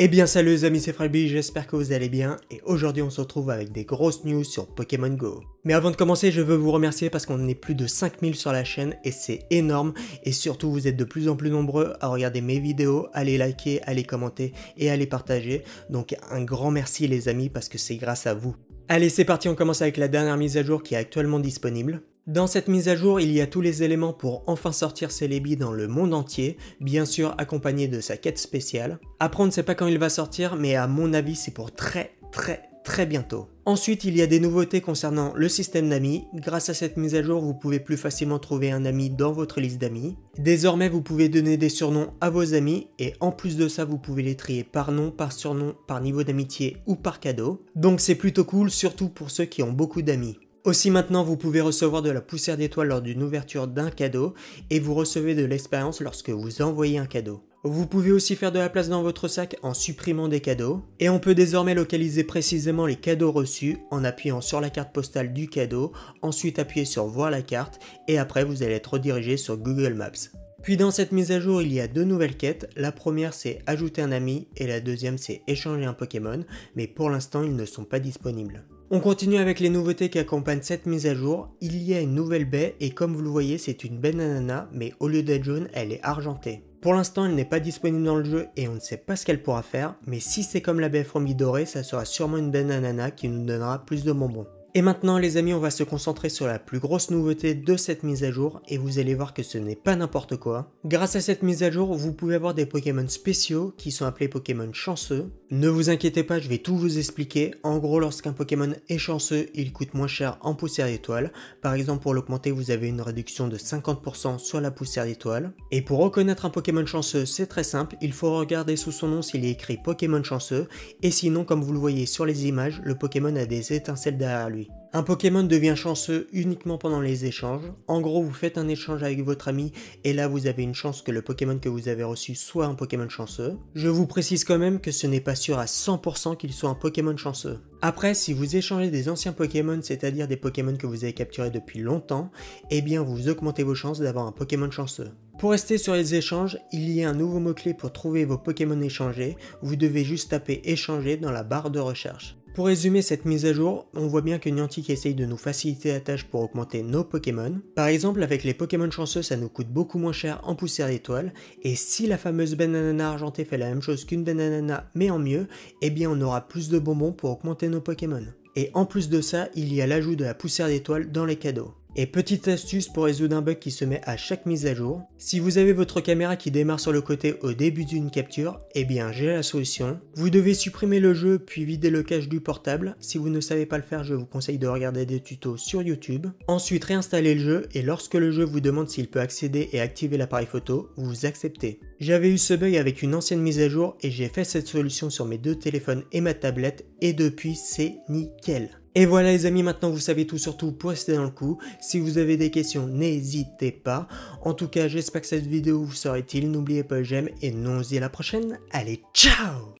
Eh bien salut les amis, c'est Fredby, j'espère que vous allez bien, et aujourd'hui on se retrouve avec des grosses news sur Pokémon Go. Mais avant de commencer, je veux vous remercier parce qu'on est plus de 5000 sur la chaîne, et c'est énorme, et surtout vous êtes de plus en plus nombreux à regarder mes vidéos, à les liker, à les commenter, et à les partager, donc un grand merci les amis parce que c'est grâce à vous. Allez c'est parti, on commence avec la dernière mise à jour qui est actuellement disponible. Dans cette mise à jour, il y a tous les éléments pour enfin sortir Celebi dans le monde entier, bien sûr accompagné de sa quête spéciale. Après on ne sait pas quand il va sortir, mais à mon avis c'est pour très très très bientôt. Ensuite, il y a des nouveautés concernant le système d'amis. Grâce à cette mise à jour, vous pouvez plus facilement trouver un ami dans votre liste d'amis. Désormais, vous pouvez donner des surnoms à vos amis et en plus de ça, vous pouvez les trier par nom, par surnom, par niveau d'amitié ou par cadeau. Donc c'est plutôt cool, surtout pour ceux qui ont beaucoup d'amis. Aussi maintenant, vous pouvez recevoir de la poussière d'étoile lors d'une ouverture d'un cadeau et vous recevez de l'expérience lorsque vous envoyez un cadeau. Vous pouvez aussi faire de la place dans votre sac en supprimant des cadeaux et on peut désormais localiser précisément les cadeaux reçus en appuyant sur la carte postale du cadeau, ensuite appuyer sur voir la carte et après vous allez être redirigé sur Google Maps. Puis dans cette mise à jour, il y a deux nouvelles quêtes. La première c'est ajouter un ami et la deuxième c'est échanger un Pokémon, mais pour l'instant ils ne sont pas disponibles. On continue avec les nouveautés qui accompagnent cette mise à jour. Il y a une nouvelle baie et comme vous le voyez c'est une baie mais au lieu d'être jaune elle est argentée. Pour l'instant elle n'est pas disponible dans le jeu et on ne sait pas ce qu'elle pourra faire mais si c'est comme la baie fourmi dorée ça sera sûrement une baie qui nous donnera plus de bonbons. Et maintenant les amis, on va se concentrer sur la plus grosse nouveauté de cette mise à jour et vous allez voir que ce n'est pas n'importe quoi. Grâce à cette mise à jour, vous pouvez avoir des Pokémon spéciaux qui sont appelés Pokémon chanceux. Ne vous inquiétez pas, je vais tout vous expliquer. En gros, lorsqu'un Pokémon est chanceux, il coûte moins cher en poussière d'étoile. Par exemple, pour l'augmenter, vous avez une réduction de 50% sur la poussière d'étoile. Et pour reconnaître un Pokémon chanceux, c'est très simple, il faut regarder sous son nom s'il est écrit Pokémon chanceux et sinon comme vous le voyez sur les images, le Pokémon a des étincelles derrière lui un Pokémon devient chanceux uniquement pendant les échanges. En gros, vous faites un échange avec votre ami et là vous avez une chance que le Pokémon que vous avez reçu soit un Pokémon chanceux. Je vous précise quand même que ce n'est pas sûr à 100% qu'il soit un Pokémon chanceux. Après, si vous échangez des anciens Pokémon, c'est-à-dire des Pokémon que vous avez capturés depuis longtemps, eh bien vous augmentez vos chances d'avoir un Pokémon chanceux. Pour rester sur les échanges, il y a un nouveau mot-clé pour trouver vos Pokémon échangés. Vous devez juste taper échanger dans la barre de recherche. Pour résumer cette mise à jour, on voit bien que Niantic essaye de nous faciliter la tâche pour augmenter nos Pokémon. Par exemple, avec les Pokémon chanceux, ça nous coûte beaucoup moins cher en poussière d'étoile, et si la fameuse banana argentée fait la même chose qu'une banana mais en mieux, eh bien on aura plus de bonbons pour augmenter nos Pokémon. Et en plus de ça, il y a l'ajout de la poussière d'étoile dans les cadeaux. Et petite astuce pour résoudre un bug qui se met à chaque mise à jour, si vous avez votre caméra qui démarre sur le côté au début d'une capture, eh bien j'ai la solution. Vous devez supprimer le jeu puis vider le cache du portable. Si vous ne savez pas le faire, je vous conseille de regarder des tutos sur YouTube. Ensuite réinstaller le jeu et lorsque le jeu vous demande s'il peut accéder et activer l'appareil photo, vous acceptez. J'avais eu ce bug avec une ancienne mise à jour et j'ai fait cette solution sur mes deux téléphones et ma tablette et depuis c'est nickel. Et voilà les amis, maintenant vous savez tout, surtout pour rester dans le coup. Si vous avez des questions, n'hésitez pas. En tout cas, j'espère que cette vidéo vous sera utile. N'oubliez pas j'aime et nous on se dit à la prochaine. Allez, ciao